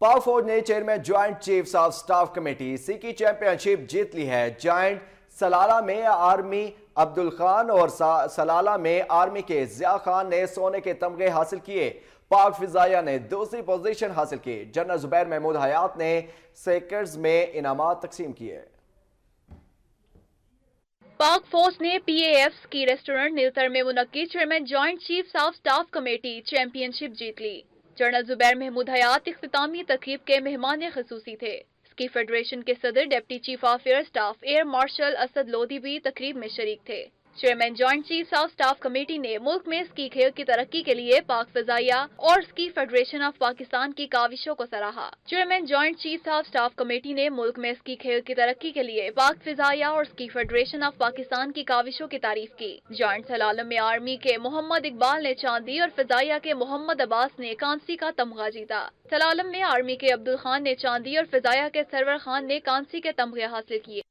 पाव फोर्ड ने chairman joint chief of staff committee सिकी चैंपियनशिप जीत ली है ज्वाइंट सलाला में आर्मी अब्दुल खान और सलाला में आर्मी के जिया खान ने सोने के तमगे हासिल किए पाक फिजाया ने दूसरी पोजीशन हासिल की जनरल जुबैर महमूद हयात ने सेकर्स में इनाम तकसीम किए पाक फोर्स ने पीएएफ की रेस्टोरेंट निलतर में मुनद chairman joint chief of staff committee championship जीत ली जनरल जुबैर महमूद हयात अख्तामी तकरीब के मेहमान खसूसी थे स्की फेडरेशन के सदर deputy chief of air staff air marshal Asad Lodhi भी तकरीब में शरीक थे chairman joint chief of staff committee ने मुल्क में स्की खेल की तरक्की के लिए पाक फजाइया और स्की फेडरेशन ऑफ पाकिस्तान की काविशों को सराहा chairman joint chief of staff committee ने मुल्क में स्की खेल की तरक्की के लिए पाक फजाइया और स्की फेडरेशन ऑफ पाकिस्तान की काविशों की तारीफ की ज्वाइंट सलालम में आर्मी के मोहम्मद इकबाल ने चांदी और फजाइया के मोहम्मद अब्बास ने कांसी का तमगा जीता सलालम में आर्मी के अब्दुल खान ने चांदी और फजाया के सरवर खान ने कांसी के तमगे हासिल किए